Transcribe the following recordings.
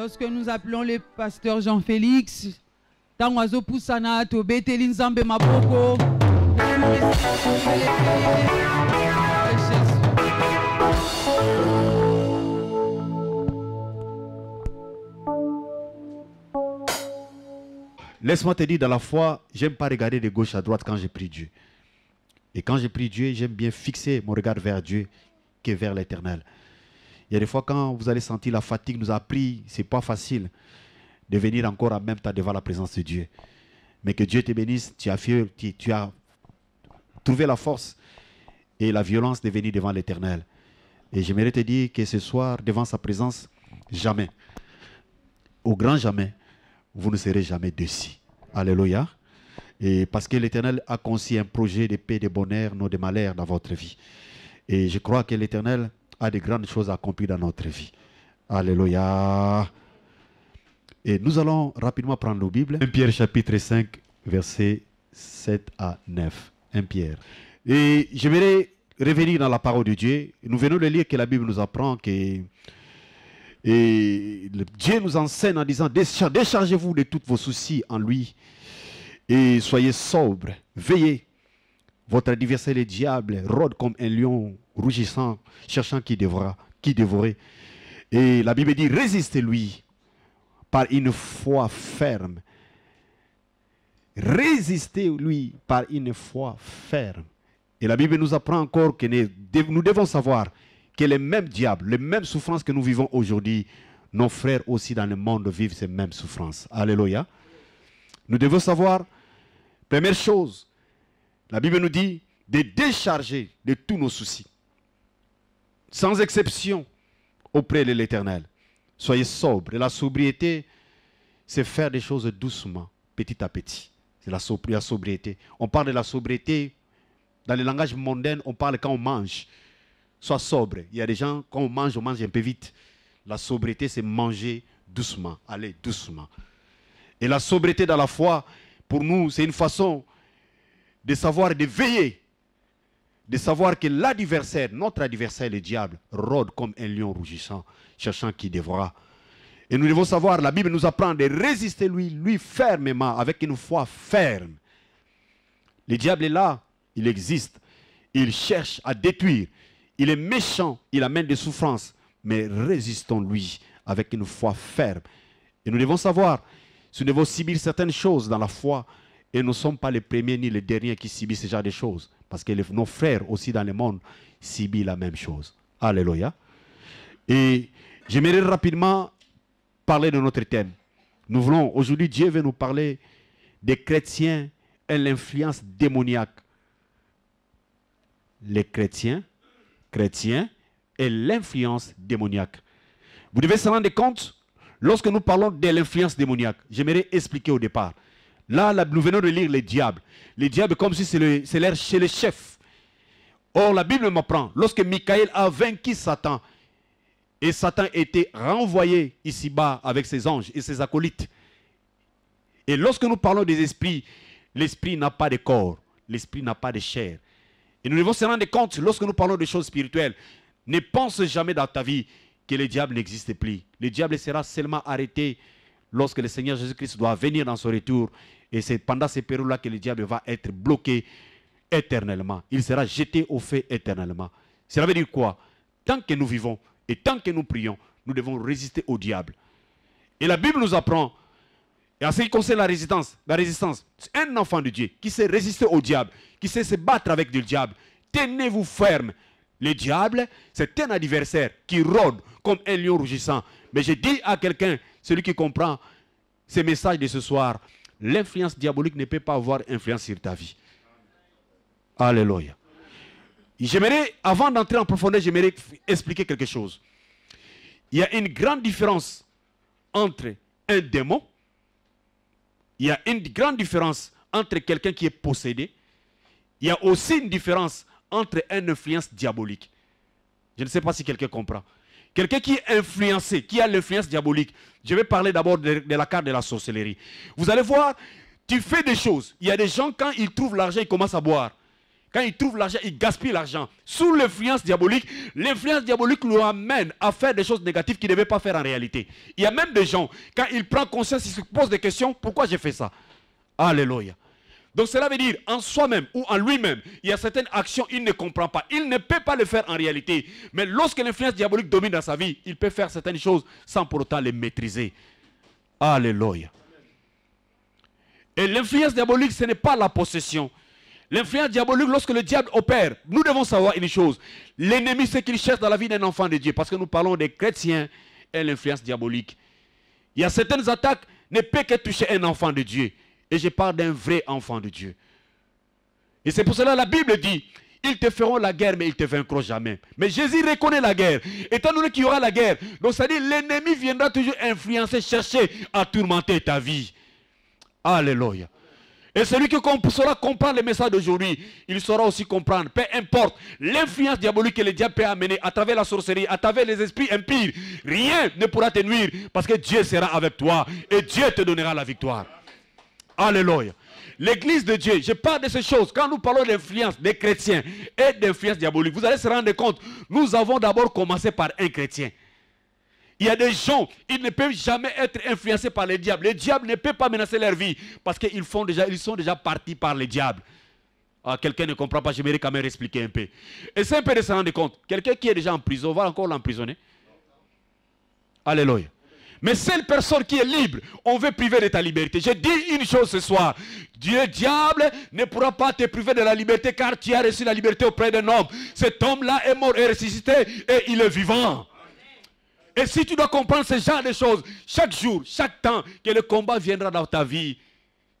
Lorsque nous appelons le pasteur Jean-Félix, oiseau Poussana, Laisse-moi te dire, dans la foi, j'aime pas regarder de gauche à droite quand je prie Dieu. Et quand je prie Dieu, j'aime bien fixer mon regard vers Dieu que vers l'éternel. Il y a des fois quand vous allez sentir la fatigue nous a pris, c'est pas facile de venir encore à même temps devant la présence de Dieu. Mais que Dieu te bénisse, tu as, tu, as trouvé la force et la violence de venir devant l'Éternel. Et j'aimerais te dire que ce soir, devant sa présence, jamais, au grand jamais, vous ne serez jamais déçus. Alléluia. Et parce que l'Éternel a conçu un projet de paix, de bonheur, non de malheur dans votre vie. Et je crois que l'Éternel a de grandes choses accomplies dans notre vie. Alléluia. Et nous allons rapidement prendre nos Bibles. 1 Pierre chapitre 5, versets 7 à 9. 1 Pierre. Et j'aimerais revenir dans la parole de Dieu. Nous venons de lire que la Bible nous apprend que Dieu nous enseigne en disant déchargez-vous de tous vos soucis en lui et soyez sobres, veillez. Votre adversaire, le diable, rôde comme un lion rougissant, cherchant qui dévora, qui dévorer. Et la Bible dit, résistez-lui par une foi ferme. Résistez-lui par une foi ferme. Et la Bible nous apprend encore que nous devons savoir que les mêmes diables, les mêmes souffrances que nous vivons aujourd'hui, nos frères aussi dans le monde vivent ces mêmes souffrances. Alléluia. Nous devons savoir, première chose, la Bible nous dit de décharger de tous nos soucis, sans exception, auprès de l'Éternel. Soyez sobre. La sobriété, c'est faire des choses doucement, petit à petit. C'est la, sobriété. On parle de la sobriété. Dans le langage mondain, on parle quand on mange. Sois sobre. Il y a des gens, quand on mange, on mange un peu vite. La sobriété, c'est manger doucement. Allez, doucement. Et la sobriété dans la foi, pour nous, c'est une façon de savoir de veiller, de savoir que l'adversaire, notre adversaire, le diable, rôde comme un lion rougissant, cherchant qui dévora Et nous devons savoir, la Bible nous apprend de résister lui, lui fermement, avec une foi ferme. Le diable est là, il existe, il cherche à détruire, il est méchant, il amène des souffrances, mais résistons-lui avec une foi ferme. Et nous devons savoir, si nous devons subir certaines choses dans la foi, et nous ne sommes pas les premiers ni les derniers qui subissent ce genre de choses. Parce que nos frères aussi dans le monde subissent la même chose. Alléluia. Et j'aimerais rapidement parler de notre thème. Nous voulons, aujourd'hui, Dieu veut nous parler des chrétiens et l'influence démoniaque. Les chrétiens, chrétiens et l'influence démoniaque. Vous devez se rendre compte, lorsque nous parlons de l'influence démoniaque, j'aimerais expliquer au départ. Là, nous venons de lire les diables. Les diables, comme si c'est l'air chez les chefs. Or, la Bible m'apprend, lorsque Michael a vaincu Satan, et Satan était renvoyé ici-bas avec ses anges et ses acolytes. Et lorsque nous parlons des esprits, l'esprit n'a pas de corps, l'esprit n'a pas de chair. Et nous devons se rendre compte, lorsque nous parlons des choses spirituelles, ne pense jamais dans ta vie que le diable n'existe plus. Le diable sera seulement arrêté lorsque le Seigneur Jésus-Christ doit venir dans son retour et c'est pendant ces périodes-là que le diable va être bloqué éternellement. Il sera jeté au feu éternellement. Cela veut dire quoi Tant que nous vivons et tant que nous prions, nous devons résister au diable. Et la Bible nous apprend, et en ce qui concerne la résistance, la résistance, un enfant de Dieu qui sait résister au diable, qui sait se battre avec le diable, tenez-vous ferme. Le diable, c'est un adversaire qui rôde comme un lion rougissant. Mais je dis à quelqu'un, celui qui comprend ce message de ce soir, l'influence diabolique ne peut pas avoir influence sur ta vie. Alléluia. J'aimerais, avant d'entrer en profondeur, j'aimerais expliquer quelque chose. Il y a une grande différence entre un démon, il y a une grande différence entre quelqu'un qui est possédé, il y a aussi une différence entre une influence diabolique. Je ne sais pas si quelqu'un comprend. Quelqu'un qui est influencé, qui a l'influence diabolique. Je vais parler d'abord de, la carte de la sorcellerie. Vous allez voir, tu fais des choses. Il y a des gens, quand ils trouvent l'argent, ils commencent à boire. Quand ils trouvent l'argent, ils gaspillent l'argent. Sous l'influence diabolique, l'influence diabolique le amène à faire des choses négatives qu'il ne devait pas faire en réalité. Il y a même des gens, quand ils prennent conscience, ils se posent des questions, pourquoi j'ai fait ça Alléluia. Donc cela veut dire, en soi-même ou en lui-même, il y a certaines actions, il ne comprend pas. Il ne peut pas le faire en réalité. Mais lorsque l'influence diabolique domine dans sa vie, il peut faire certaines choses sans pour autant les maîtriser. Alléluia. Et l'influence diabolique, ce n'est pas la possession. L'influence diabolique, lorsque le diable opère, nous devons savoir une chose. L'ennemi, c'est qu'il cherche dans la vie d'un enfant de Dieu. Parce que nous parlons des chrétiens et l'influence diabolique. Il y a certaines attaques, ne peut que toucher un enfant de Dieu. Et je parle d'un vrai enfant de Dieu. Et c'est pour cela la Bible dit, ils te feront la guerre, mais ils te vaincront jamais. Mais Jésus reconnaît la guerre. Étant donné qu'il y aura la guerre, donc ça dit l'ennemi viendra toujours influencer, chercher à tourmenter ta vie. Alléluia. Et celui qui saura comprendre le message d'aujourd'hui, il saura aussi comprendre, peu importe l'influence diabolique que le diable peut amener à travers la sorcellerie, à travers les esprits impires rien ne pourra te nuire parce que Dieu sera avec toi et Dieu te donnera la victoire. Alléluia. L'église de Dieu, je parle de ces choses. Quand nous parlons d'influence des chrétiens et d'influence diabolique, vous allez se rendre compte, nous avons d'abord commencé par un chrétien. Il y a des gens, ils ne peuvent jamais être influencés par les diables. Les diables ne peuvent pas menacer leur vie parce qu'ils font déjà, ils sont déjà partis par les diables. Ah, quelqu'un ne comprend pas, j'aimerais quand même expliquer un peu. Et c'est un peu de se rendre compte. Quelqu'un qui est déjà en prison va encore l'emprisonner. Alléluia. Mais celle personne qui est libre, on veut priver de ta liberté. J'ai dit une chose ce soir. Dieu, diable, ne pourra pas te priver de la liberté car tu as reçu la liberté auprès d'un homme. Cet homme-là est mort et ressuscité et il est vivant. Et si tu dois comprendre ce genre de choses, chaque jour, chaque temps que le combat viendra dans ta vie,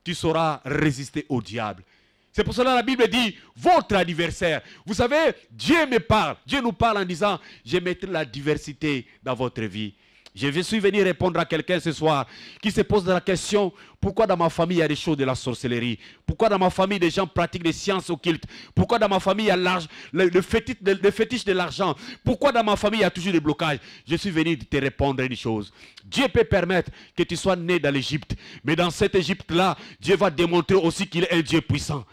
tu sauras résister au diable. C'est pour cela la Bible dit, votre adversaire. Vous savez, Dieu me parle. Dieu nous parle en disant, je mettrai la diversité dans votre vie. Je suis venu répondre à quelqu'un ce soir qui se pose la question pourquoi dans ma famille il y a des choses de la sorcellerie Pourquoi dans ma famille des gens pratiquent des sciences occultes Pourquoi dans ma famille il y a le, fétiche, de l'argent Pourquoi dans ma famille il y a toujours des blocages Je suis venu te répondre à une chose. Dieu peut permettre que tu sois né dans l'Égypte, mais dans cette Égypte-là, Dieu va démontrer aussi qu'il est un Dieu puissant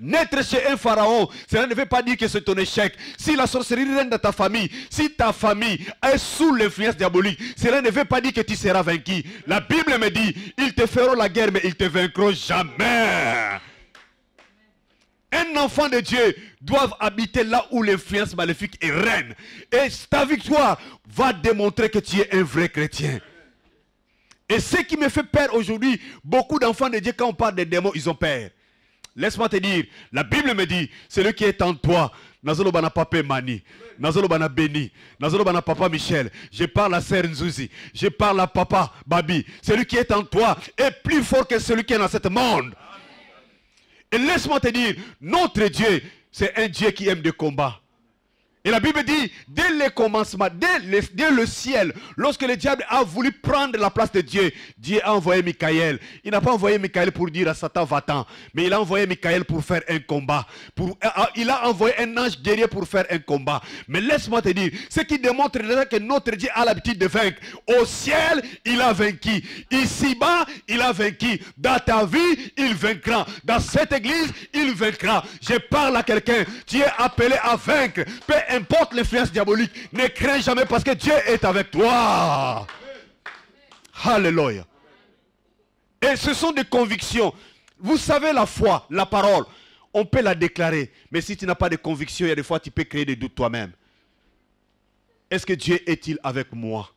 naître chez un pharaon, cela ne veut pas dire que c'est ton échec. Si la sorcellerie règne dans ta famille, si ta famille est sous l'influence diabolique, cela ne veut pas dire que tu seras vaincu. La Bible me dit, ils te feront la guerre, mais ils te vaincront jamais. Un enfant de Dieu doit habiter là où l'influence maléfique est reine. Et ta victoire va démontrer que tu es un vrai chrétien. Et ce qui me fait peur aujourd'hui, beaucoup d'enfants de Dieu, quand on parle des démons, ils ont peur. Laisse-moi te dire, la Bible me dit, celui qui est en toi, bana Papa Mani, Béni, bana Papa Michel, je parle à Sœur Nzuzi, je parle à Papa Babi. Celui qui est en toi est plus fort que celui qui est dans ce monde. Et laisse-moi te dire, notre Dieu, c'est un Dieu qui aime des combats. Et la Bible dit, dès le commencement, dès, le, ciel, lorsque le diable a voulu prendre la place de Dieu, Dieu a envoyé Michael. Il n'a pas envoyé Michael pour dire à Satan, va-t'en, mais il a envoyé Michael pour faire un combat. Euh, euh, il a envoyé un ange guerrier pour faire un combat. Mais laisse-moi te dire, ce qui démontre que notre Dieu a l'habitude de vaincre. Au ciel, il a vaincu. Ici-bas, il a vaincu. Dans ta vie, il vaincra. Dans cette église, il vaincra. Je parle à quelqu'un, tu es appelé à vaincre importe l'influence diabolique, ne crains jamais parce que Dieu est avec toi. Alléluia. Et ce sont des convictions. Vous savez la foi, la parole, on peut la déclarer. Mais si tu n'as pas de conviction, il y a des fois tu peux créer des doutes toi-même. Est-ce que Dieu est-il avec moi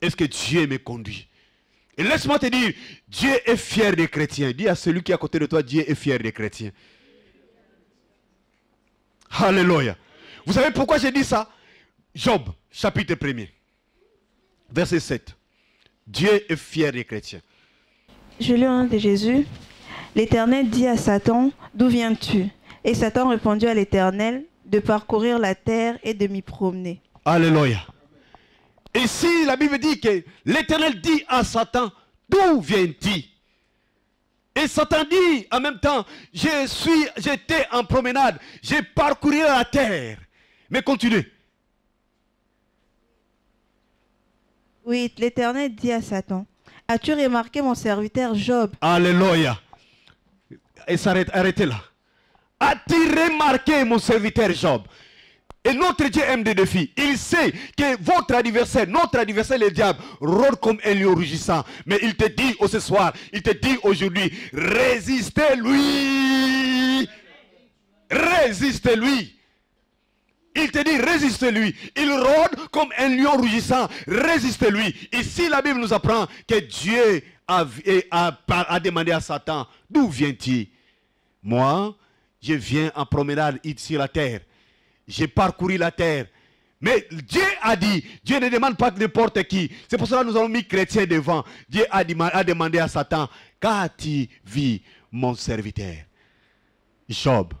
Est-ce que Dieu me conduit Et laisse-moi te dire, Dieu est fier des chrétiens. Dis à celui qui est à côté de toi, Dieu est fier des chrétiens. Alléluia. Vous savez pourquoi j'ai dit ça Job, chapitre 1er, verset 7. Dieu est fier des chrétiens. Je lis au de Jésus. L'Éternel dit à Satan, d'où viens-tu Et Satan répondit à l'Éternel, de parcourir la terre et de m'y promener. Alléluia. Et si la Bible dit que l'Éternel dit à Satan, d'où viens-tu et Satan dit en même temps, je suis, j'étais en promenade, j'ai parcouru la terre mais continue. Oui, l'Éternel dit à Satan, as-tu remarqué mon serviteur Job Alléluia. Et s'arrête, arrêtez là. As-tu remarqué mon serviteur Job et notre Dieu aime des défis. Il sait que votre adversaire, notre adversaire, le diable, rôde comme un lion rugissant. Mais il te dit au ce soir, il te dit aujourd'hui, résistez-lui. Résistez-lui. Il te dit, résiste lui Il rôde comme un lion rugissant. résiste lui Ici, la Bible nous apprend que Dieu a, demandé à Satan, d'où viens-tu Moi, je viens en promenade ici la terre. J'ai parcouru la terre. Mais Dieu a dit, Dieu ne demande pas n'importe qui. C'est pour cela que nous avons mis chrétiens devant. Dieu a, a demandé à Satan, qu'as-tu vu mon serviteur Job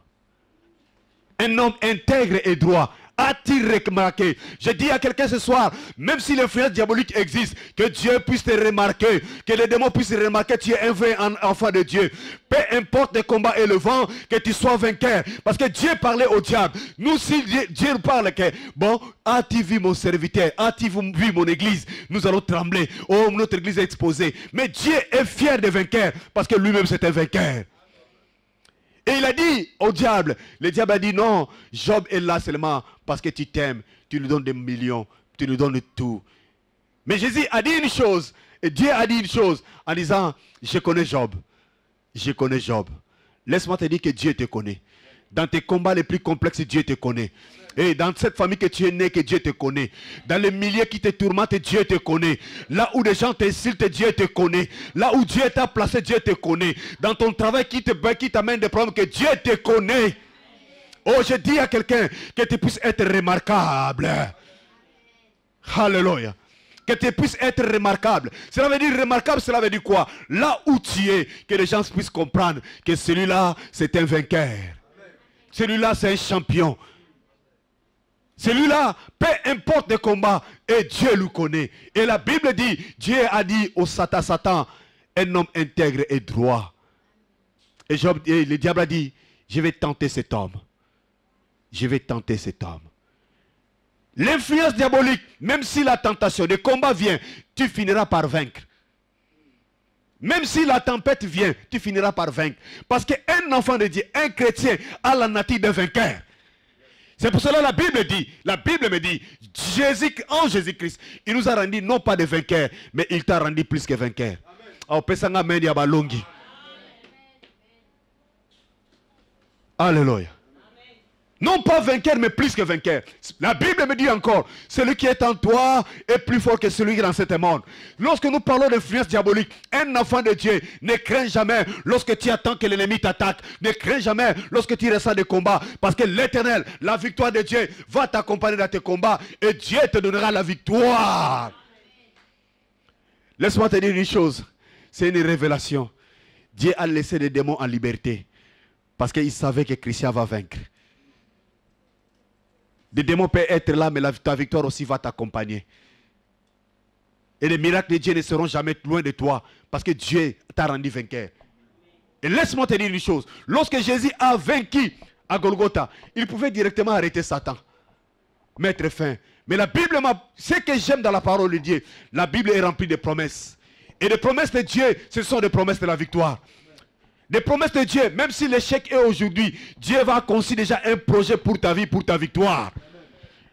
un homme intègre et droit a-t-il remarqué Je dis à quelqu'un ce soir, même si l'influence diabolique existe, que Dieu puisse te remarquer, que les démons puissent remarquer, tu es un vrai enfant de Dieu. Peu importe le combat et le vent, que tu sois vainqueur. Parce que Dieu parlait au diable. Nous, si Dieu parle que, bon, as-tu vu mon serviteur As-tu vu mon église Nous allons trembler. Oh, notre église est exposée. Mais Dieu est fier des vainqueurs, parce que lui-même c'est un vainqueur. Et il a dit au diable, le diable a dit non, Job est là seulement parce que tu t'aimes, tu lui donnes des millions, tu lui donnes tout. Mais Jésus a dit une chose, et Dieu a dit une chose en disant, je connais Job, je connais Job. Laisse-moi te dire que Dieu te connaît. Dans tes combats les plus complexes, Dieu te connaît. Et eh, dans cette famille que tu es né, que Dieu te connaît. Dans les milliers qui te tourmentent, Dieu te connaît. Là où les gens t'insultent, Dieu te connaît. Là où Dieu t'a placé, Dieu te connaît. Dans ton travail qui te qui t'amène des problèmes, que Dieu te connaît. Oh, je dis à quelqu'un que tu puisses être remarquable. Alléluia. Que tu puisses être remarquable. Cela veut dire remarquable, cela veut dire quoi Là où tu es, que les gens puissent comprendre que celui-là, c'est un vainqueur. Celui-là, c'est un champion. Celui-là, peu importe le combat et Dieu le connaît. Et la Bible dit, Dieu a dit au Satan, Satan, un homme intègre et droit. Et, le diable a dit, je vais tenter cet homme. Je vais tenter cet homme. L'influence diabolique, même si la tentation, le combat vient, tu finiras par vaincre. Même si la tempête vient, tu finiras par vaincre. Parce qu'un enfant de Dieu, un chrétien, a la nature de vainqueur. C'est pour cela que la Bible dit, la Bible me dit, Jésus, en Jésus-Christ, il nous a rendu non pas des vainqueurs, mais il t'a rendu plus que vainqueur. Ah, Amen. Alléluia. Non pas vainqueur, mais plus que vainqueur. La Bible me dit encore, celui qui est en toi est plus fort que celui qui est dans cet monde. Lorsque nous parlons d'influence diabolique, un enfant de Dieu ne craint jamais lorsque tu attends que l'ennemi t'attaque. Ne crains jamais lorsque tu ressens des combats. Parce que l'éternel, la victoire de Dieu, va t'accompagner dans tes combats et Dieu te donnera la victoire. Laisse-moi te dire une chose, c'est une révélation. Dieu a laissé les démons en liberté parce qu'il savait que Christian va vaincre. Les démons peuvent être là, mais ta victoire aussi va t'accompagner. Et les miracles de Dieu ne seront jamais loin de toi parce que Dieu t'a rendu vainqueur. Et laisse-moi te dire une chose. Lorsque Jésus a vaincu à Golgotha, il pouvait directement arrêter Satan, mettre fin. Mais la Bible, ce que j'aime dans la parole de Dieu, la Bible est remplie de promesses. Et les promesses de Dieu, ce sont des promesses de la victoire. Les promesses de Dieu, même si l'échec est aujourd'hui, Dieu va concevoir déjà un projet pour ta vie, pour ta victoire.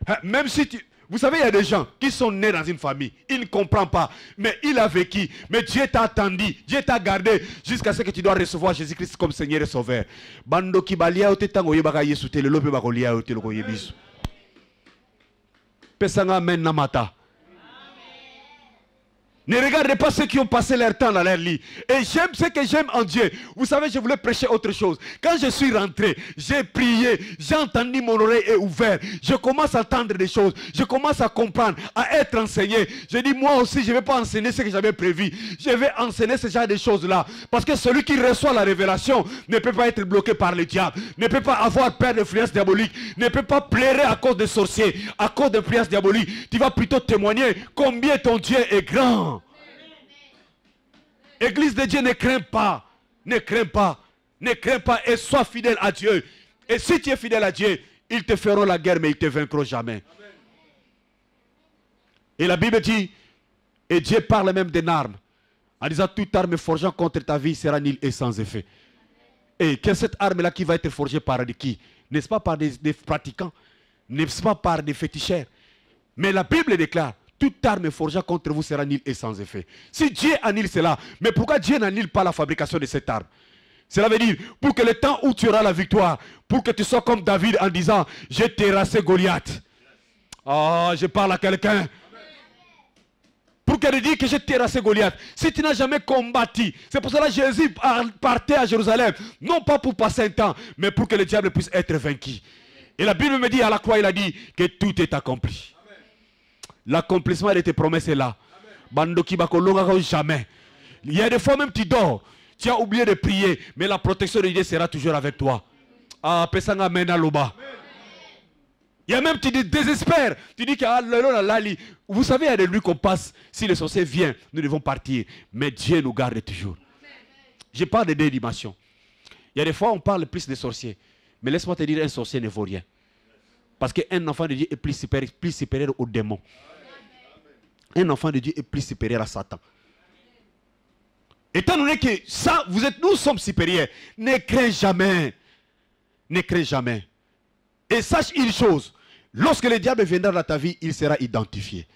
Hein, même si Vous savez, il y a des gens qui sont nés dans une famille. Ils ne comprennent pas. Mais il a vécu. Mais Dieu t'a attendu. Dieu t'a gardé jusqu'à ce que tu dois recevoir Jésus-Christ comme Seigneur et Sauveur. Bando tango Pesanga namata. Ne regardez pas ceux qui ont passé leur temps dans leur lit. Et j'aime ce que j'aime en Dieu. Vous savez, je voulais prêcher autre chose. Quand je suis rentré, j'ai prié, j'ai entendu mon oreille est ouverte. Je commence à entendre des choses. Je commence à comprendre, à être enseigné. Je dis, moi aussi, je ne vais pas enseigner ce que j'avais prévu. Je vais enseigner ce genre de choses-là. Parce que celui qui reçoit la révélation ne peut pas être bloqué par le diable. Ne peut pas avoir peur d'influence diabolique. Ne peut pas plaire à cause des sorciers, à cause d'influence diaboliques. Tu vas plutôt témoigner combien ton Dieu est grand. Église de Dieu, ne crains pas. Ne crains pas. Ne crains pas et sois fidèle à Dieu. Et si tu es fidèle à Dieu, ils te feront la guerre, mais ils te vaincront jamais. Et la Bible dit, et Dieu parle même d'une arme, en disant toute arme forgeant contre ta vie sera nulle et sans effet. Et que cette arme-là qui va être forgée par qui N'est-ce pas par des, des pratiquants N'est-ce pas par des féticheurs Mais la Bible déclare toute arme forgée contre vous sera nulle et sans effet. Si Dieu annule cela, mais pourquoi Dieu n'annule pas la fabrication de cette arme cela veut dire, pour que le temps où tu auras la victoire, pour que tu sois comme David en disant, j'ai terrassé Goliath. Ah, je parle à quelqu'un. Pour qu'elle dise que j'ai terrassé Goliath. Si tu n'as jamais combattu, c'est pour cela que Jésus partait à Jérusalem. Non pas pour passer un temps, mais pour que le diable puisse être vaincu. Et la Bible me dit à la croix, il a dit que tout est accompli. L'accomplissement de tes promesses est là. jamais. Il y a des fois même tu dors, tu as oublié de prier, mais la protection de Dieu sera toujours avec toi. Ah, pesanga loba. Il y a même, tu dis désespères. Tu dis que ah, vous savez, il y a des nuits qu'on passe. Si le sorcier vient, nous devons partir. Mais Dieu nous garde toujours. Je parle de délimation. Il y a des fois, on parle plus des sorciers. Mais laisse-moi te dire, un sorcier ne vaut rien. Parce qu'un enfant de Dieu est plus supérieur au démon un enfant de Dieu est plus supérieur à Satan. Étant donné que ça, vous êtes, nous sommes supérieurs, ne crains jamais. Ne crains jamais. Et sache une chose, lorsque le diable viendra dans ta vie, il sera identifié.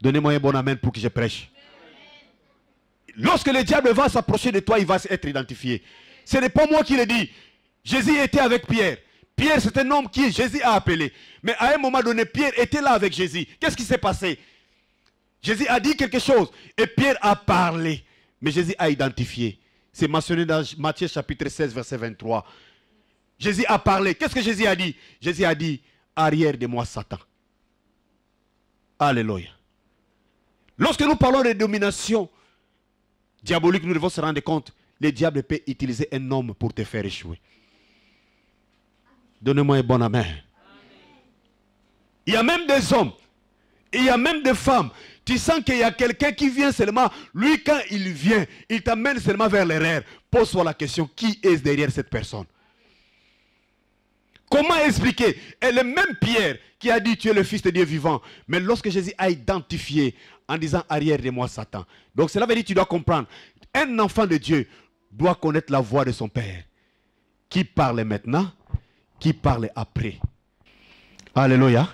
Donnez-moi un bon amen pour que je prêche. Lorsque le diable va s'approcher de toi, il va être identifié. Ce n'est pas moi qui le dis. Jésus était avec Pierre. Pierre, c'est un homme qui Jésus a appelé. Mais à un moment donné, Pierre était là avec Jésus. Qu'est-ce qui s'est passé Jésus a dit quelque chose et Pierre a parlé. Mais Jésus a identifié. C'est mentionné dans Matthieu chapitre 16, verset 23. Jésus a parlé. Qu'est-ce que Jésus a dit Jésus a dit, arrière de moi Satan. Alléluia. Lorsque nous parlons de domination diabolique, nous devons se rendre compte, le diable peut utiliser un homme pour te faire échouer. Donnez-moi un bon amen. amen. Il y a même des hommes, il y a même des femmes tu sens qu'il y a quelqu'un qui vient seulement. Lui, quand il vient, il t'amène seulement vers l'erreur. Pose-toi la question, qui est derrière cette personne Comment expliquer Et le même Pierre qui a dit, tu es le fils de Dieu vivant. Mais lorsque Jésus a identifié en disant, arrière de moi, Satan. Donc cela veut dire, tu dois comprendre. Un enfant de Dieu doit connaître la voix de son Père. Qui parle maintenant Qui parle après Alléluia.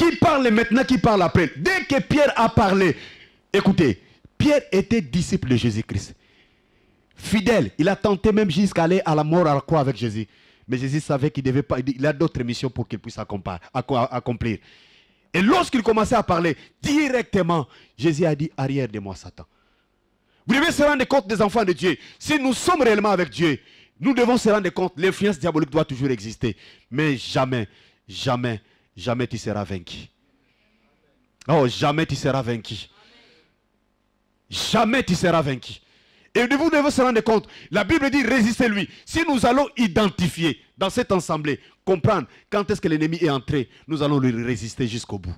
Qui parle maintenant, qui parle après Dès que Pierre a parlé, écoutez, Pierre était disciple de Jésus-Christ. Fidèle, il a tenté même jusqu'à aller à la mort à la croix avec Jésus. Mais Jésus savait qu'il devait pas, il a d'autres missions pour qu'il puisse accomplir. Et lorsqu'il commençait à parler directement, Jésus a dit, arrière de moi, Satan. Vous devez se rendre compte des enfants de Dieu. Si nous sommes réellement avec Dieu, nous devons se rendre compte, l'influence diabolique doit toujours exister. Mais jamais, jamais, jamais tu seras vaincu. Oh, jamais tu seras vaincu. Jamais tu seras vaincu. Et vous devez se rendre compte, la Bible dit résistez-lui. Si nous allons identifier dans cette assemblée, comprendre quand est-ce que l'ennemi est entré, nous allons lui résister jusqu'au bout.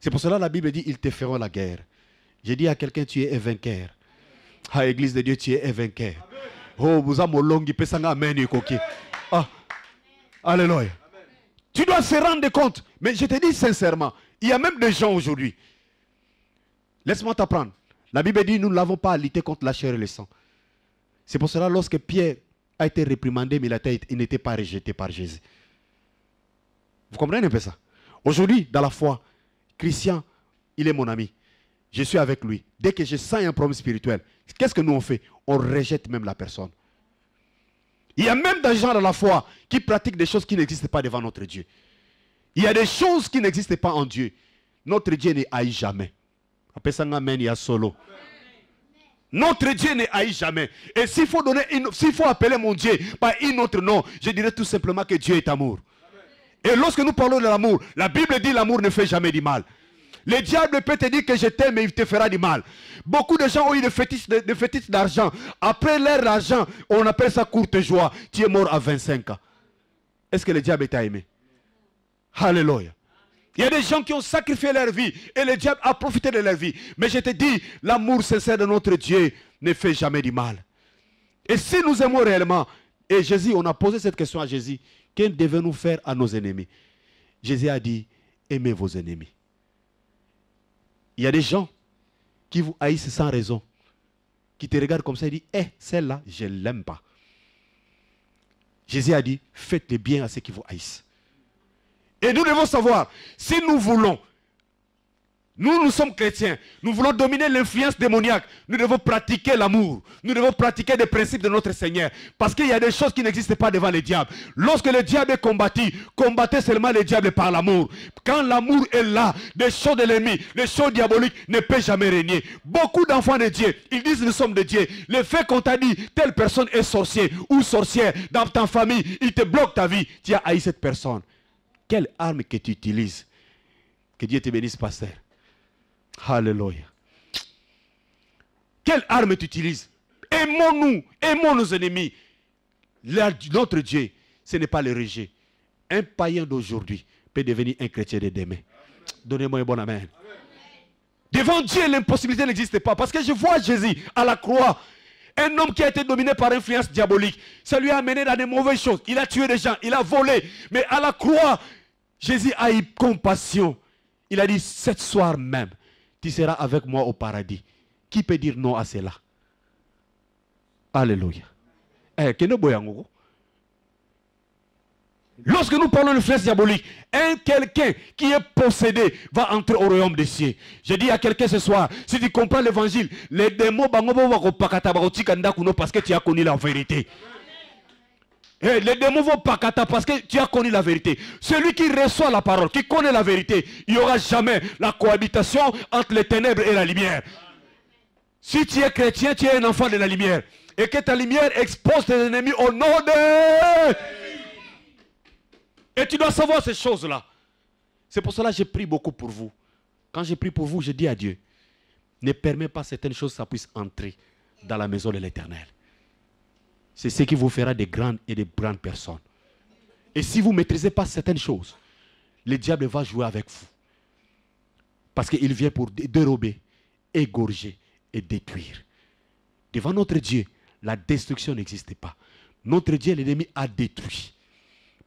C'est pour cela que la Bible dit ils te feront la guerre. J'ai dit à quelqu'un tu es un vainqueur. À l'église de Dieu tu es un vainqueur. Oh, vous avez mon long, il peut s'en ah, Alléluia. Tu dois se rendre compte. Mais je te dis sincèrement, il y a même des gens aujourd'hui. Laisse-moi t'apprendre. La Bible dit, nous ne l'avons pas à lutter contre la chair et le sang. C'est pour cela, lorsque Pierre a été réprimandé, mais il n'était pas rejeté par Jésus. Vous comprenez un peu ça Aujourd'hui, dans la foi, Christian, il est mon ami. Je suis avec lui. Dès que je sens un problème spirituel, qu'est-ce que nous on fait On rejette même la personne. Il y a même des gens dans la foi qui pratiquent des choses qui n'existent pas devant notre Dieu. Il y a des choses qui n'existent pas en Dieu. Notre Dieu ne haït jamais. solo. Notre Dieu ne haït jamais. Et s'il faut, donner s'il faut appeler mon Dieu par un autre nom, je dirais tout simplement que Dieu est amour. Et lorsque nous parlons de l'amour, la Bible dit l'amour ne fait jamais du mal. Le diable peut te dire que je t'aime mais il te fera du mal. Beaucoup de gens ont eu des fétiches d'argent. Après leur argent, on appelle ça courte joie. Tu es mort à 25 ans. Est-ce que le diable t'a aimé Alléluia. Il y a des gens qui ont sacrifié leur vie et le diable a profité de leur vie. Mais je te dis, l'amour sincère de notre Dieu ne fait jamais du mal. Et si nous aimons réellement, et Jésus, on a posé cette question à Jésus, qu'est-ce que devons-nous faire à nos ennemis Jésus a dit, aimez vos ennemis. Il y a des gens qui vous haïssent sans raison, qui te regardent comme ça et disent Eh, celle-là, je ne l'aime pas. Jésus a dit Faites le bien à ceux qui vous haïssent. Et nous devons savoir, si nous voulons nous, nous sommes chrétiens. Nous voulons dominer l'influence démoniaque. Nous devons pratiquer l'amour. Nous devons pratiquer les principes de notre Seigneur. Parce qu'il y a des choses qui n'existent pas devant les diables. Lorsque le diable est combattu, combattez seulement le diable par l'amour. Quand l'amour est là, les choses de l'ennemi, les choses diaboliques ne peuvent jamais régner. Beaucoup d'enfants de Dieu, ils disent nous sommes de Dieu. Le fait qu'on t'a dit telle personne est sorcier ou sorcière dans ta famille, il te bloque ta vie. Tu as haï cette personne. Quelle arme que tu utilises Que Dieu te bénisse, pasteur. Alléluia. Quelle arme tu utilises Aimons-nous, aimons nos ennemis. Notre Dieu, ce n'est pas le rejet. Un païen d'aujourd'hui peut devenir un chrétien de demain. Donnez-moi un bon amen. Devant Dieu, l'impossibilité n'existe pas. Parce que je vois Jésus à la croix. Un homme qui a été dominé par influence diabolique. Ça lui a amené dans des mauvaises choses. Il a tué des gens, il a volé. Mais à la croix, Jésus a eu compassion. Il a dit, cette soir même, tu seras avec moi au paradis. Qui peut dire non à cela Alléluia. Eh, Lorsque nous parlons de flèche diabolique, un quelqu'un qui est possédé va entrer au royaume des cieux. Je dis à quelqu'un ce soir, si tu comprends l'évangile, les démons, parce que tu as connu la vérité. Eh, les démons ne vont pas parce que tu as connu la vérité. Celui qui reçoit la parole, qui connaît la vérité, il n'y aura jamais la cohabitation entre les ténèbres et la lumière. Si tu es chrétien, tu es un enfant de la lumière. Et que ta lumière expose tes ennemis au nom de... Et tu dois savoir ces choses-là. C'est pour cela que j'ai pris beaucoup pour vous. Quand j'ai pris pour vous, je dis à Dieu, ne permets pas certaines choses, ça puisse entrer dans la maison de l'éternel. C'est ce qui vous fera des grandes et des grandes personnes. Et si vous ne maîtrisez pas certaines choses, le diable va jouer avec vous. Parce qu'il vient pour dérober, égorger et détruire. Devant notre Dieu, la destruction n'existe pas. Notre Dieu, l'ennemi, a détruit.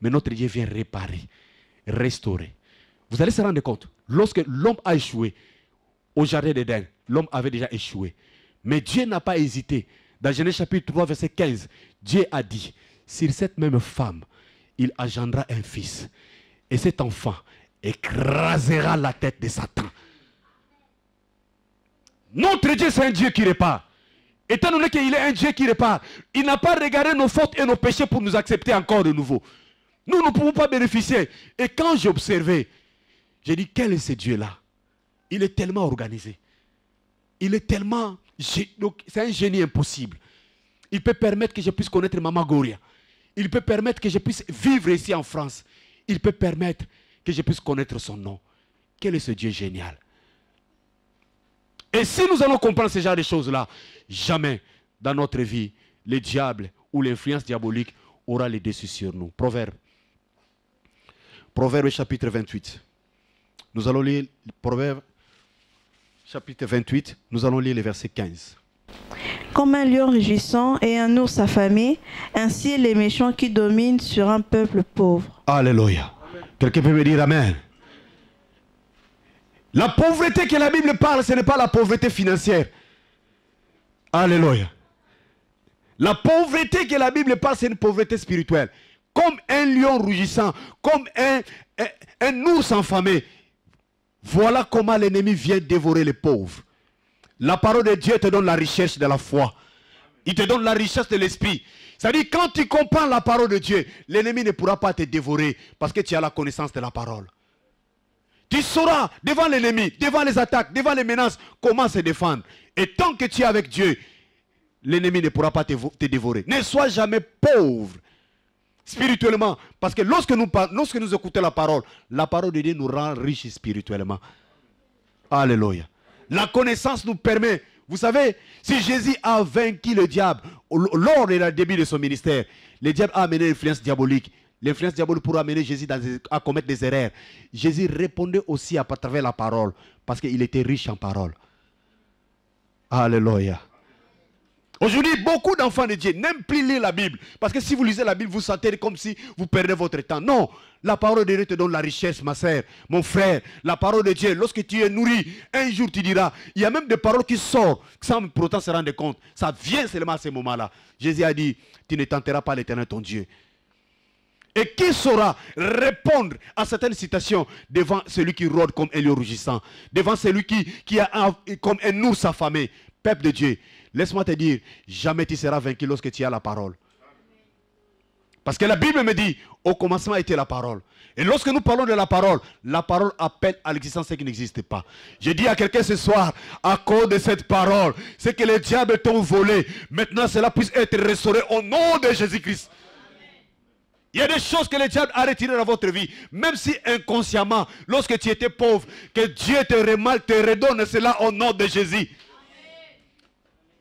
Mais notre Dieu vient réparer, restaurer. Vous allez se rendre compte, lorsque l'homme a échoué au jardin d'Éden, l'homme avait déjà échoué. Mais Dieu n'a pas hésité dans Genèse chapitre 3, verset 15, Dieu a dit, sur cette même femme, il agendra un fils. Et cet enfant écrasera la tête de Satan. Notre Dieu, c'est un Dieu qui répare. Étant donné qu'il est un Dieu qui répare, il n'a pas regardé nos fautes et nos péchés pour nous accepter encore de nouveau. Nous ne pouvons pas bénéficier. Et quand j'ai observé, j'ai dit, quel est ce Dieu-là Il est tellement organisé. Il est tellement c'est un génie impossible. Il peut permettre que je puisse connaître Mamagoria. Il peut permettre que je puisse vivre ici en France. Il peut permettre que je puisse connaître son nom. Quel est ce Dieu génial Et si nous allons comprendre ce genre de choses-là, jamais dans notre vie, le diable ou l'influence diabolique aura les déçus sur nous. Proverbe. Proverbe chapitre 28. Nous allons lire le Proverbe chapitre 28, nous allons lire le verset 15. Comme un lion rugissant et un ours affamé, ainsi les méchants qui dominent sur un peuple pauvre. Alléluia. Quelqu'un peut me dire Amen. La pauvreté que la Bible parle, ce n'est pas la pauvreté financière. Alléluia. La pauvreté que la Bible parle, c'est une pauvreté spirituelle. Comme un lion rugissant, comme un, un, un ours enfamé. Voilà comment l'ennemi vient dévorer les pauvres. La parole de Dieu te donne la richesse de la foi. Il te donne la richesse de l'esprit. C'est-à-dire, quand tu comprends la parole de Dieu, l'ennemi ne pourra pas te dévorer parce que tu as la connaissance de la parole. Tu sauras devant l'ennemi, devant les attaques, devant les menaces, comment se défendre. Et tant que tu es avec Dieu, l'ennemi ne pourra pas te, te dévorer. Ne sois jamais pauvre spirituellement. Parce que lorsque nous, lorsque nous écoutons la parole, la parole de Dieu nous rend riches spirituellement. Alléluia. La connaissance nous permet. Vous savez, si Jésus a vaincu le diable lors la début de son ministère, le diable a amené l'influence diabolique. L'influence diabolique pour amener Jésus à commettre des erreurs. Jésus répondait aussi à, à travers la parole, parce qu'il était riche en parole. Alléluia. Aujourd'hui, beaucoup d'enfants de Dieu n'aiment plus lire la Bible. Parce que si vous lisez la Bible, vous sentez comme si vous perdez votre temps. Non, la parole de Dieu te donne la richesse, ma sœur, mon frère. La parole de Dieu, lorsque tu es nourri, un jour tu diras, il y a même des paroles qui sortent sans pourtant se rendre compte. Ça vient seulement à ce moment-là. Jésus a dit, tu ne tenteras pas l'éternel ton Dieu. Et qui saura répondre à certaines citations devant celui qui rôde comme un rougissant, devant celui qui, qui a comme un ours affamé, peuple de Dieu Laisse-moi te dire, jamais tu seras vaincu lorsque tu as la parole. Parce que la Bible me dit, au commencement était la parole. Et lorsque nous parlons de la parole, la parole appelle à l'existence ce qui n'existe pas. J'ai dit à quelqu'un ce soir, à cause de cette parole, ce que les diables t'ont volé, maintenant cela puisse être restauré au nom de Jésus-Christ. Il y a des choses que le diable a retirées dans votre vie, même si inconsciemment, lorsque tu étais pauvre, que Dieu te, mal, te redonne cela au nom de Jésus.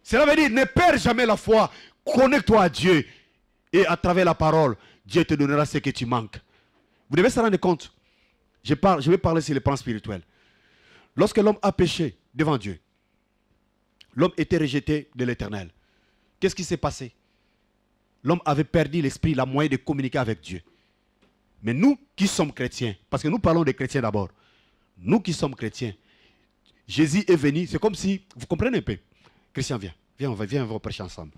Cela veut dire, ne perds jamais la foi. Connecte-toi à Dieu. Et à travers la parole, Dieu te donnera ce que tu manques. Vous devez se rendre compte. Je, parle, je vais parler sur les plans spirituels. Lorsque l'homme a péché devant Dieu, l'homme était rejeté de l'éternel. Qu'est-ce qui s'est passé L'homme avait perdu l'esprit, la moyen de communiquer avec Dieu. Mais nous qui sommes chrétiens, parce que nous parlons des chrétiens d'abord, nous qui sommes chrétiens, Jésus est venu, c'est comme si, vous comprenez un peu, Christian, viens. Viens, on va, viens, prêcher ensemble.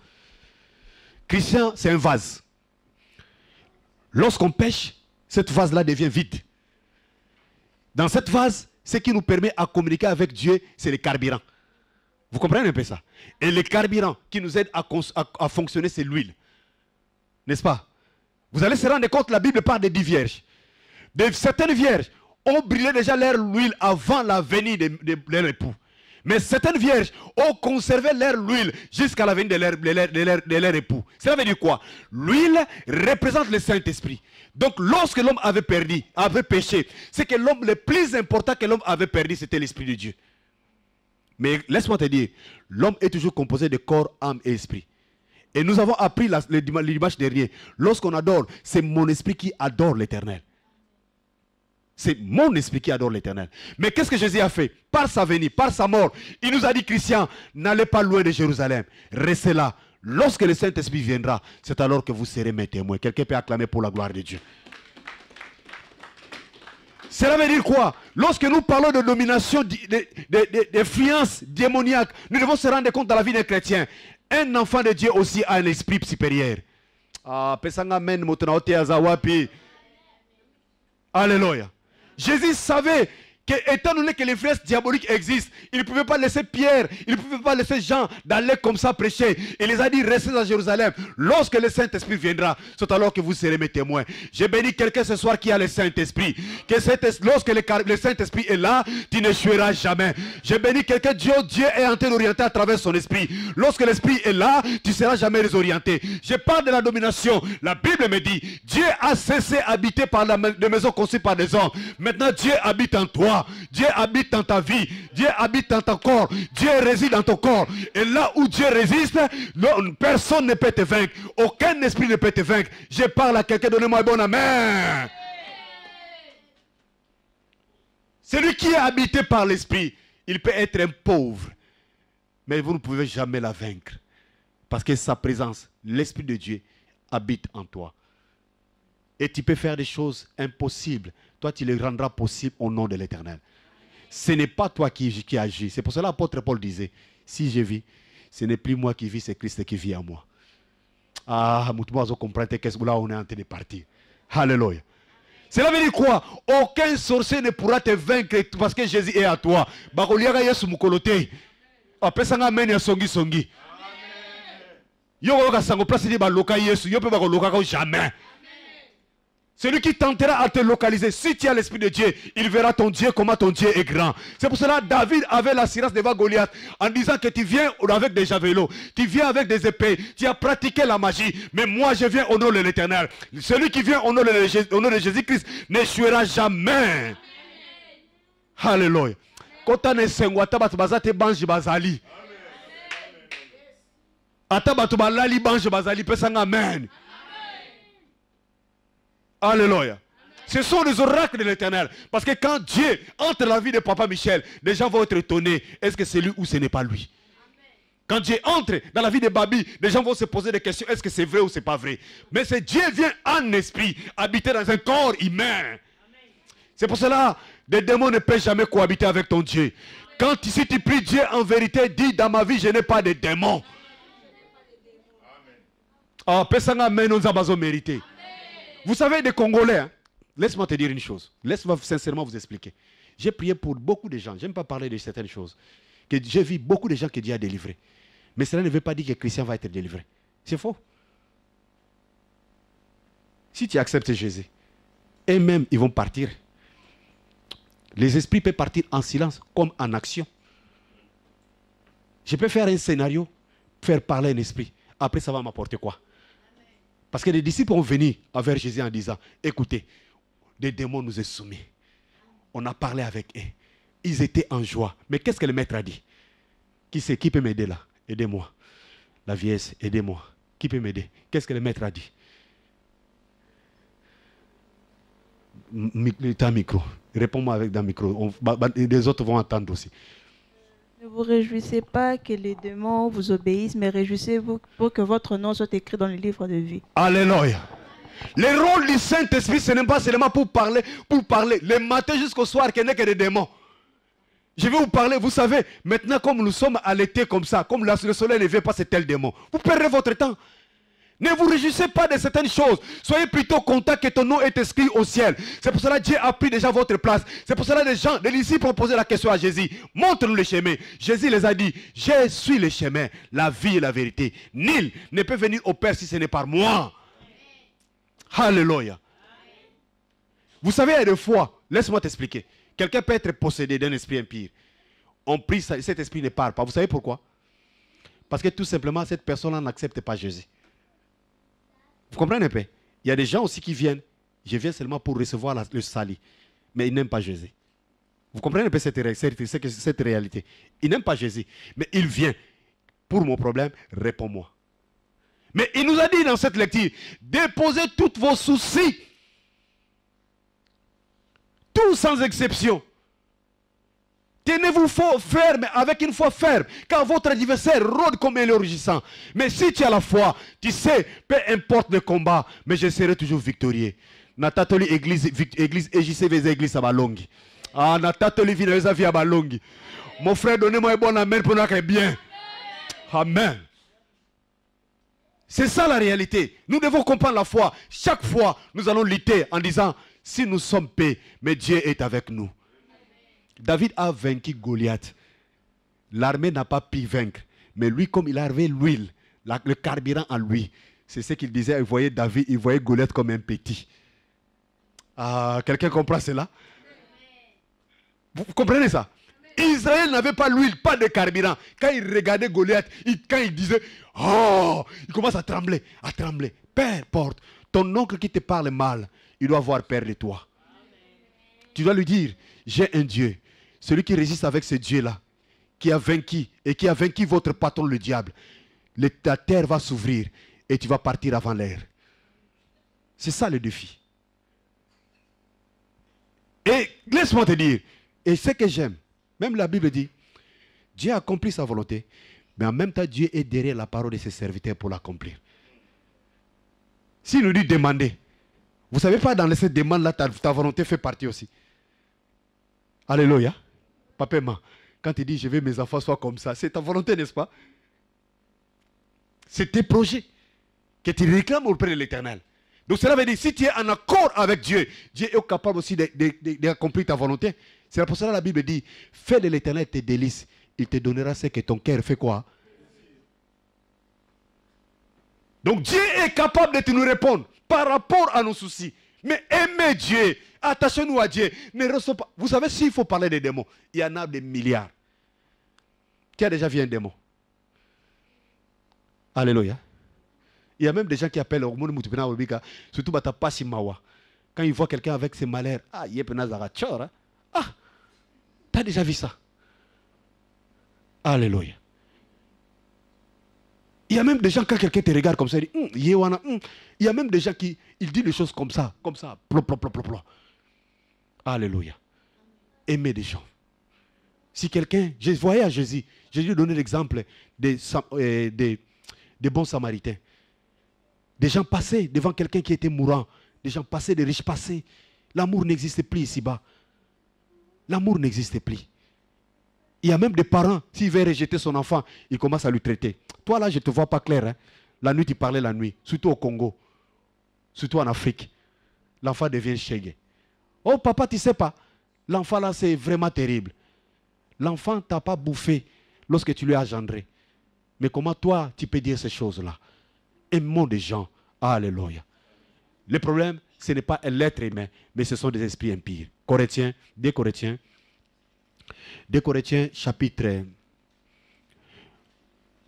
Christian, c'est un vase. Lorsqu'on pêche, cette vase-là devient vide. Dans cette vase, ce qui nous permet à communiquer avec Dieu, c'est les carburants. Vous comprenez un peu ça Et les carburants qui nous aident à, fonctionner, c'est l'huile. N'est-ce pas Vous allez se rendre compte, la Bible parle des dix vierges. certaines vierges ont brûlé déjà leur huile avant la venue de, de leur époux. Mais certaines vierges ont conservé leur l'huile jusqu'à la venue de leur, de, de, époux. Cela veut dire quoi L'huile représente le Saint-Esprit. Donc lorsque l'homme avait perdu, avait péché, c'est que l'homme le plus important que l'homme avait perdu, c'était l'Esprit de Dieu. Mais laisse-moi te dire, l'homme est toujours composé de corps, âme et esprit. Et nous avons appris l'image dernier, lorsqu'on adore, c'est mon esprit qui adore l'éternel. C'est mon esprit qui adore l'éternel. Mais qu'est-ce que Jésus a fait Par sa venue, par sa mort, il nous a dit, Christian, n'allez pas loin de Jérusalem. Restez là. Lorsque le Saint-Esprit viendra, c'est alors que vous serez mes témoins. Quelqu'un peut acclamer pour la gloire de Dieu. Cela veut dire quoi Lorsque nous parlons de domination, d'influence démoniaque, nous devons se rendre compte dans la vie des chrétiens, Un enfant de Dieu aussi a un esprit supérieur. Ah, Alléluia. Jésus savait étant donné que les frères diaboliques existent, il ne pouvait pas laisser Pierre, il ne pouvaient pas laisser Jean d'aller comme ça prêcher. Il les a dit, restez à Jérusalem. Lorsque le Saint-Esprit viendra, c'est alors que vous serez mes témoins. J'ai béni quelqu'un ce soir qui a le Saint-Esprit. Que lorsque le, Saint-Esprit est là, tu ne chueras jamais. J'ai béni quelqu'un, Dieu, Dieu est en train d'orienter à travers son esprit. Lorsque l'esprit est là, tu ne seras jamais désorienté. Je parle de la domination. La Bible me dit, Dieu a cessé d'habiter par la, des maisons conçues par des hommes. Maintenant, Dieu habite en toi. Dieu habite dans ta vie. Dieu habite dans ton corps. Dieu réside dans ton corps. Et là où Dieu résiste, personne ne peut te vaincre. Aucun esprit ne peut te vaincre. Je parle à quelqu'un, donnez-moi un bon amen. Celui qui est habité par l'esprit, il peut être un pauvre. Mais vous ne pouvez jamais la vaincre. Parce que sa présence, l'esprit de Dieu, habite en toi. Et tu peux faire des choses impossibles. Toi, tu les rendras possibles au nom de l'Éternel. Ce n'est pas toi qui, agis. C'est pour cela que l'apôtre Paul disait, si je vis, ce n'est plus moi qui vis, c'est Christ qui vit en moi. Ah, vous comprenez que là, on est en train de partir. Alléluia. Cela veut dire quoi Aucun sorcier ne pourra te vaincre parce que Jésus est à toi. Bakoliaga yesu mukolote. songi songi. Celui qui tentera à te localiser, si tu as l'Esprit de Dieu, il verra ton Dieu, comment ton Dieu est grand. C'est pour cela David avait la l'assurance devant Goliath en disant que tu viens avec des javelots, tu viens avec des épées, tu as pratiqué la magie, mais moi je viens au nom de l'Éternel. Celui qui vient au nom de, Jésus-Christ ne n'échouera jamais. Alléluia. Amen. Alléluia. Ce sont les oracles de l'éternel. Parce que quand Dieu entre dans la vie de Papa Michel, les gens vont être étonnés. Est-ce que c'est lui ou ce n'est pas lui quand Dieu entre dans la vie de Babi, les gens vont se poser des questions. Est-ce que c'est vrai ou c'est pas vrai Mais c'est Dieu vient en esprit, habiter dans un corps humain. C'est pour cela, des démons ne peuvent jamais cohabiter avec ton Dieu. Quand si tu pries Dieu en vérité, dis dans ma vie, je n'ai pas de démons. Amen. Ah, personne n'a mérité. Vous savez, des Congolais, hein. laisse-moi te dire une chose. Laisse-moi sincèrement vous expliquer. J'ai prié pour beaucoup de gens. Je n'aime pas parler de certaines choses. J'ai vu beaucoup de gens que Dieu a délivrés. Mais cela ne veut pas dire que Christian va être délivré. C'est faux. Si tu acceptes Jésus, eux-mêmes, ils vont partir. Les esprits peuvent partir en silence comme en action. Je peux faire un scénario, faire parler un esprit. Après, ça va m'apporter quoi parce que les disciples ont venu envers Jésus en disant, écoutez, des démons nous ont soumis. On a parlé avec eux. Ils étaient en joie. Mais qu'est-ce que le maître a dit Qui c'est Qui peut m'aider là Aidez-moi. La vieille, aidez-moi. Qui peut m'aider Qu'est-ce que le maître a dit T'as micro. Réponds-moi avec ton micro. les autres vont entendre aussi vous réjouissez pas que les démons vous obéissent, mais réjouissez-vous pour que votre nom soit écrit dans le livre de vie. Alléluia. Le rôle du Saint-Esprit, ce n'est pas seulement pour parler, pour parler. Le matin jusqu'au soir, qu'il n'y a que des démons. Je vais vous parler, vous savez, maintenant comme nous sommes à l'été comme ça, comme le soleil ne vient pas, c'est tel démon. Vous perdez votre temps. Ne vous réjouissez pas de certaines choses. Soyez plutôt content que ton nom est inscrit au ciel. C'est pour cela que Dieu a pris déjà votre place. C'est pour cela que les gens, de disciples ont posé la question à Jésus. Montre-nous le chemin. Jésus les a dit, je suis le chemin, la vie et la vérité. Nul ne peut venir au Père si ce n'est par moi. Alléluia. Vous savez, il y a des fois, laisse-moi t'expliquer. Quelqu'un peut être possédé d'un esprit impire. On prie, cet esprit ne parle pas. Vous savez pourquoi Parce que tout simplement, cette personne-là n'accepte pas Jésus. Vous comprenez un peu Il y a des gens aussi qui viennent. Je viens seulement pour recevoir le sali, Mais ils n'aiment pas Jésus. Vous comprenez un peu cette, cette réalité Ils n'aiment pas Jésus. Mais il vient. Pour mon problème, réponds-moi. Mais il nous a dit dans cette lecture, déposez tous vos soucis. Tous sans exception. Tenez-vous ferme, avec une foi ferme, car votre adversaire rôde comme un rugissant. Mais si tu as la foi, tu sais, peu importe le combat, mais je serai toujours victorieux. Natatoli église, église, église, église à Balongi. Ah, Natatoli vie via Balongi. Mon frère, donnez-moi un bon amen pour nous bien. Amen. C'est ça la réalité. Nous devons comprendre la foi. Chaque fois, nous allons lutter en disant, si nous sommes paix, mais Dieu est avec nous. David a vaincu Goliath. L'armée n'a pas pu vaincre. Mais lui, comme il avait l'huile, le carburant en lui, c'est ce qu'il disait. Il voyait David, il voyait Goliath comme un petit. Ah, quelqu'un comprend cela Vous comprenez ça Israël n'avait pas l'huile, pas de carburant. Quand il regardait Goliath, quand il disait Oh Il commence à trembler, à trembler. Père, porte. Ton oncle qui te parle mal, il doit avoir peur de toi. Tu dois lui dire J'ai un Dieu celui qui résiste avec ce Dieu-là, qui a vaincu et qui a vaincu votre patron, le diable, ta terre va s'ouvrir et tu vas partir avant l'air. C'est ça le défi. Et laisse-moi te dire, et ce que j'aime, même la Bible dit, Dieu accompli sa volonté, mais en même temps, Dieu est derrière la parole de ses serviteurs pour l'accomplir. S'il nous dit demander, vous ne savez pas dans cette demande-là, ta volonté fait partie aussi. Alléluia. Papa, quand tu dis je veux mes enfants soient comme ça, c'est ta volonté, n'est-ce pas C'est tes projets que tu réclames auprès de l'éternel. Donc cela veut dire, si tu es en accord avec Dieu, Dieu est capable aussi d'accomplir ta volonté. C'est pour cela que la Bible dit, fais de l'éternel tes délices, il te donnera ce que ton cœur fait quoi Donc Dieu est capable de te nous répondre par rapport à nos soucis. Mais aimer Dieu, Attachons-nous à Dieu. Ne pas. Vous savez, s'il faut parler des démons, il y en a des milliards. Qui a déjà vu un démon Alléluia. Il y a même des gens qui appellent quand tu obika, surtout bata Mawa. Quand ils voient quelqu'un avec ses malheurs, ah, tu as hein. Ah, t'as déjà vu ça Alléluia. Il y a même des gens, quand quelqu'un te regarde comme ça, il dit, hum, hum. il y a même des gens qui disent des choses comme ça, comme ça, plop, plop, plop, plop. Alléluia. Aimer des gens. Si quelqu'un, je voyais à Jésus, Jésus donnait l'exemple euh, des, des, bons samaritains. Des gens passaient devant quelqu'un qui était mourant. Des gens passaient, des riches passaient. L'amour n'existe plus ici-bas. L'amour n'existe plus. Il y a même des parents, s'ils veulent rejeter son enfant, il commencent à lui traiter. Toi là, je ne te vois pas clair. Hein. La nuit, tu parlais la nuit, surtout au Congo, surtout en Afrique. L'enfant devient chégué. Oh papa, tu sais pas. L'enfant là, c'est vraiment terrible. L'enfant t'a pas bouffé lorsque tu lui as engendré. Mais comment toi, tu peux dire ces choses-là Aimons de gens. Alléluia. Le problème, ce n'est pas l'être humain, mais ce sont des esprits impires. Corinthiens, des Corinthiens, des Corinthiens chapitre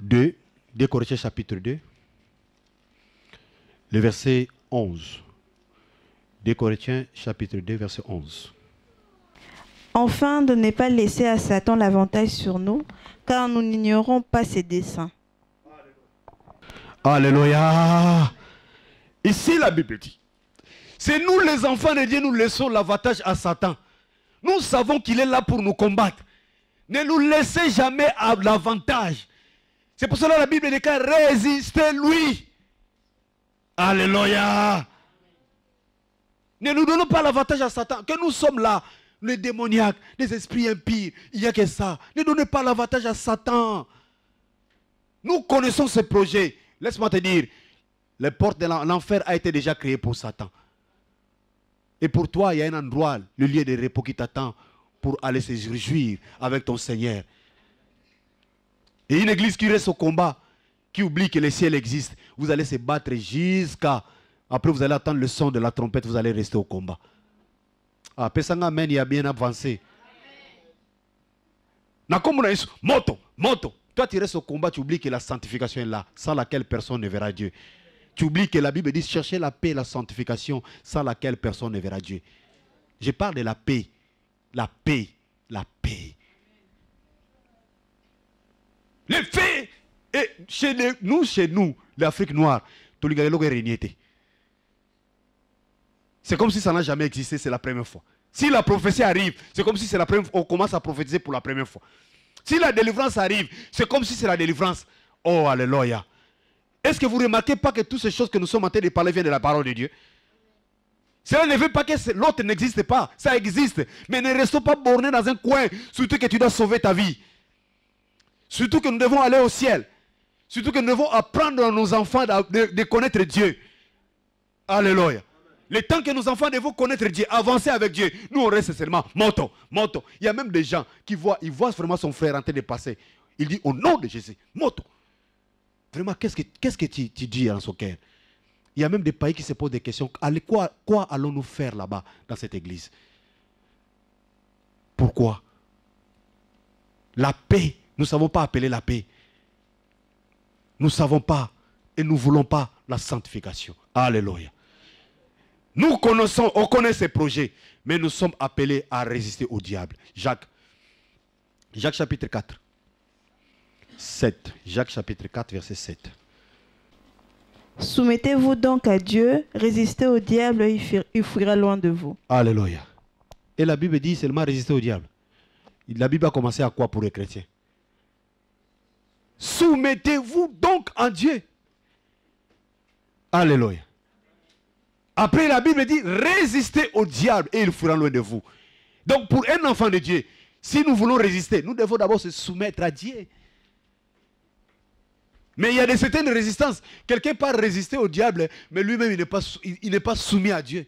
2, 2 Corinthiens chapitre 2, le verset 11. 2 chapitre 2 verset 11. Enfin, de ne pas laisser à Satan l'avantage sur nous, car nous n'ignorons pas ses desseins. Alléluia. Ici, la Bible dit, c'est nous les enfants de Dieu, nous laissons l'avantage à Satan. Nous savons qu'il est là pour nous combattre. Ne nous laissez jamais à l'avantage. C'est pour cela la Bible dit, résistez-lui. Alléluia. Ne nous donnons pas l'avantage à Satan, que nous sommes là, les démoniaques, les esprits impires, il n'y a que ça. Ne donnez pas l'avantage à Satan. Nous connaissons ce projet. Laisse-moi te dire, les portes de l'enfer a été déjà créée pour Satan. Et pour toi, il y a un endroit, le lieu de repos qui t'attend pour aller se réjouir avec ton Seigneur. Et une église qui reste au combat, qui oublie que le ciel existe, vous allez se battre jusqu'à après, vous allez attendre le son de la trompette, vous allez rester au combat. Ah, Pesanga Amen, il a bien avancé. moto, moto. Toi, tu restes au combat, tu oublies que la sanctification est là, sans laquelle personne ne verra Dieu. Tu oublies que la Bible dit chercher la paix la sanctification, sans laquelle personne ne verra Dieu. Je parle de la paix. La paix. La paix. Le fait, et chez nous, chez nous, l'Afrique noire, tout le monde est c'est comme si ça n'a jamais existé, c'est la première fois. Si la prophétie arrive, c'est comme si c'est la première fois. On commence à prophétiser pour la première fois. Si la délivrance arrive, c'est comme si c'est la délivrance. Oh, alléluia. Est-ce que vous ne remarquez pas que toutes ces choses que nous sommes en train de parler viennent de la parole de Dieu Cela ne veut pas que l'autre n'existe pas. Ça existe. Mais ne restons pas bornés dans un coin. Surtout que tu dois sauver ta vie. Surtout que nous devons aller au ciel. Surtout que nous devons apprendre à nos enfants de, de connaître Dieu. Alléluia. Le temps que nos enfants devront connaître Dieu, avancer avec Dieu, nous on reste seulement moto, moto. Il y a même des gens qui voient, ils voient vraiment son frère en train de passer. Il dit au nom de Jésus, moto. Vraiment, qu'est-ce que, quest que tu, dis dans son cœur Il y a même des pays qui se posent des questions. Allez, quoi, quoi allons-nous faire là-bas, dans cette église Pourquoi La paix, nous ne savons pas appeler la paix. Nous ne savons pas et nous ne voulons pas la sanctification. Alléluia. Nous connaissons, on connaît ces projets, mais nous sommes appelés à résister au diable. Jacques, Jacques chapitre 4, 7. Jacques chapitre 4, verset 7. Soumettez-vous donc à Dieu, résistez au diable, il fuira loin de vous. Alléluia. Et la Bible dit seulement résister au diable. La Bible a commencé à quoi pour les chrétiens Soumettez-vous donc à Dieu. Alléluia. Après, la Bible dit, résistez au diable et il fuira loin de vous. Donc, pour un enfant de Dieu, si nous voulons résister, nous devons d'abord se soumettre à Dieu. Mais il y a des certaines résistances. Quelqu'un part résister au diable, mais lui-même, il n'est pas, pas soumis à Dieu.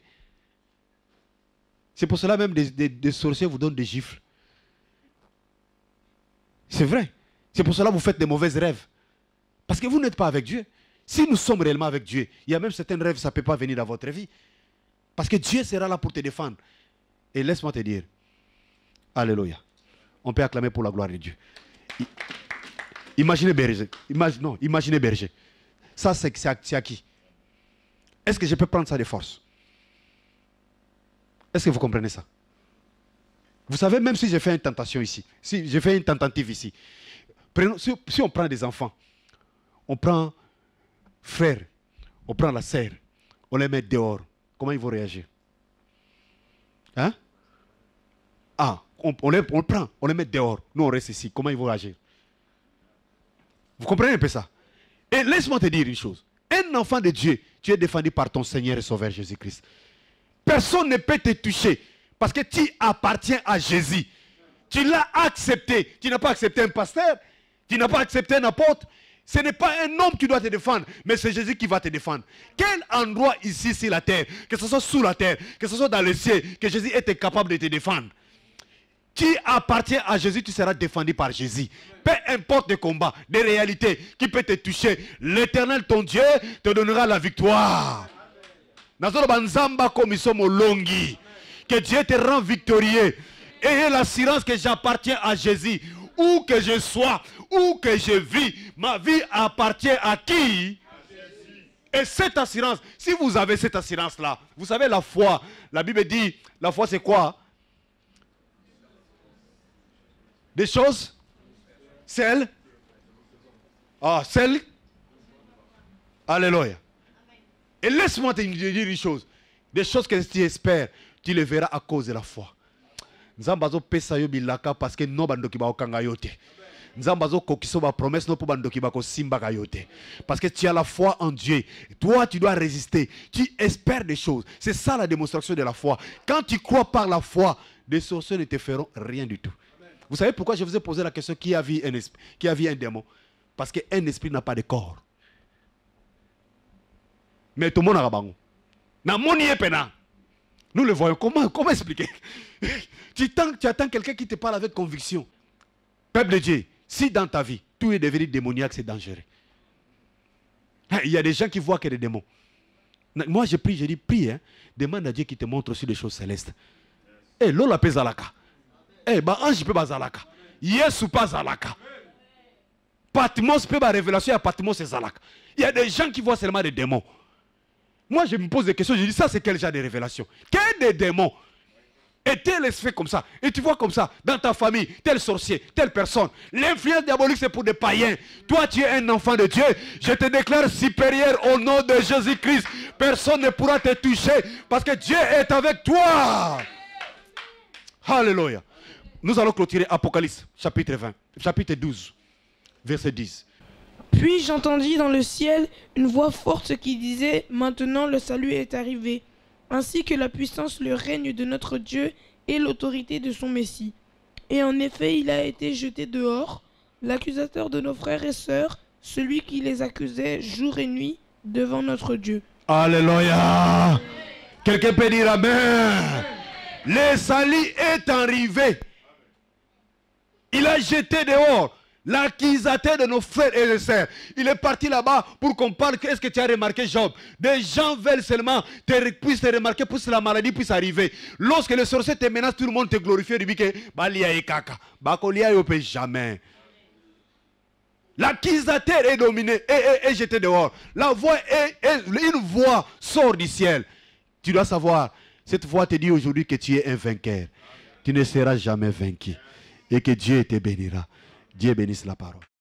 C'est pour cela même des, des, sorciers vous donnent des gifles. C'est vrai. C'est pour cela que vous faites des mauvais rêves. Parce que vous n'êtes pas avec Dieu. Si nous sommes réellement avec Dieu, il y a même certains rêves, ça ne peut pas venir dans votre vie. Parce que Dieu sera là pour te défendre. Et laisse-moi te dire, Alléluia. On peut acclamer pour la gloire de Dieu. Imaginez Berger. non, imaginez Berger. Ça, c'est à qui Est-ce que je peux prendre ça de force Est-ce que vous comprenez ça Vous savez, même si j'ai fait une tentation ici, si je fais une tentative ici, si, on prend des enfants, on prend frère, on prend la serre, on les met dehors, comment ils vont réagir Hein Ah, on, les, on le prend, on les met dehors, nous on reste ici, comment ils vont réagir Vous comprenez un peu ça Et laisse-moi te dire une chose. Un enfant de Dieu, tu es défendu par ton Seigneur et Sauveur Jésus-Christ. Personne ne peut te toucher parce que tu appartiens à Jésus. Tu l'as accepté. Tu n'as pas accepté un pasteur. Tu n'as pas accepté un apôtre. Ce n'est pas un homme qui doit te défendre, mais c'est Jésus qui va te défendre. Quel endroit ici sur la terre, que ce soit sous la terre, que ce soit dans le ciel, que Jésus est capable de te défendre. Qui appartient à Jésus, tu seras défendu par Jésus. Peu importe le combat, des réalités qui peuvent te toucher, l'éternel ton Dieu te donnera la victoire. Que Dieu te rend victorieux. Ayez l'assurance que j'appartiens à Jésus où que je sois, où que je vis, ma vie appartient à qui et cette assurance, si vous avez cette assurance-là, vous savez la foi, la Bible dit, la foi c'est quoi Des choses Celles Ah, celles Alléluia. Et laisse-moi te dire une chose. Des choses que tu espères, tu les verras à cause de la foi zo pesa yo bilaka que no bandoki yote nzamba zo promesse ba promesse no mpo bandoki bakosimbaka Simba te parce que tu as la foi en dieu toi tu dois résister tu espères des choses c'est ça la démonstration de la foi quand tu crois par la foi les sorciers ne te feront rien du tout vous savez pourquoi je vous ai posé la question qui a vu un, esprit, qui a vu un démon Parce qu'un esprit n'a pas de corps. Mais tout le monde a un Na moni pena nous le voyons. Comment, comment expliquer tu, attends, quelqu'un qui te parle avec conviction. Peuple de Dieu, si dans ta vie, tout est devenu démoniaque, c'est dangereux. Hein, il y a des gens qui voient que des démons. Moi, je prie, je dis, prie. Hein. Demande à Dieu qui te montre aussi des choses célestes. Eh, lola paix Zalaka. Eh, bah, ange peut Yes ou pas zalaka. Patmos peut révélation à Patmos et Il y a des gens qui voient seulement des démons. Moi, je me pose des questions. Je dis, ça, c'est quel genre de révélation des démons. Et tel fait comme ça. Et tu vois comme ça, dans ta famille, tel sorcier, telle personne. L'influence diabolique, c'est pour des païens. Toi, tu es un enfant de Dieu. Je te déclare supérieur au nom de Jésus-Christ. Personne ne pourra te toucher parce que Dieu est avec toi. Alléluia. Nous allons clôturer Apocalypse, chapitre 20, chapitre 12, verset 10. Puis j'entendis dans le ciel une voix forte qui disait, maintenant le salut est arrivé ainsi que la puissance, le règne de notre Dieu et l'autorité de son Messie. Et en effet, il a été jeté dehors, l'accusateur de nos frères et sœurs, celui qui les accusait jour et nuit devant notre Dieu. Alléluia. Quelqu'un peut dire Amen. Le salis est arrivé. Il a jeté dehors. L'accusateur de nos frères et sœurs. Il est parti là-bas pour qu'on parle. Qu'est-ce que tu as remarqué, Job Des gens veulent seulement te, puisses te remarquer pour que la maladie puisse arriver. Lorsque le sorcier te menace, tout le monde te glorifie. Il et Kaka. et jamais. L'accusateur est dominé et, j'étais dehors. La voix est, une voix sort du ciel. Tu dois savoir, cette voix te dit aujourd'hui que tu es un vainqueur. Tu ne seras jamais vaincu. Et que Dieu te bénira. Dieu bénisse la parole.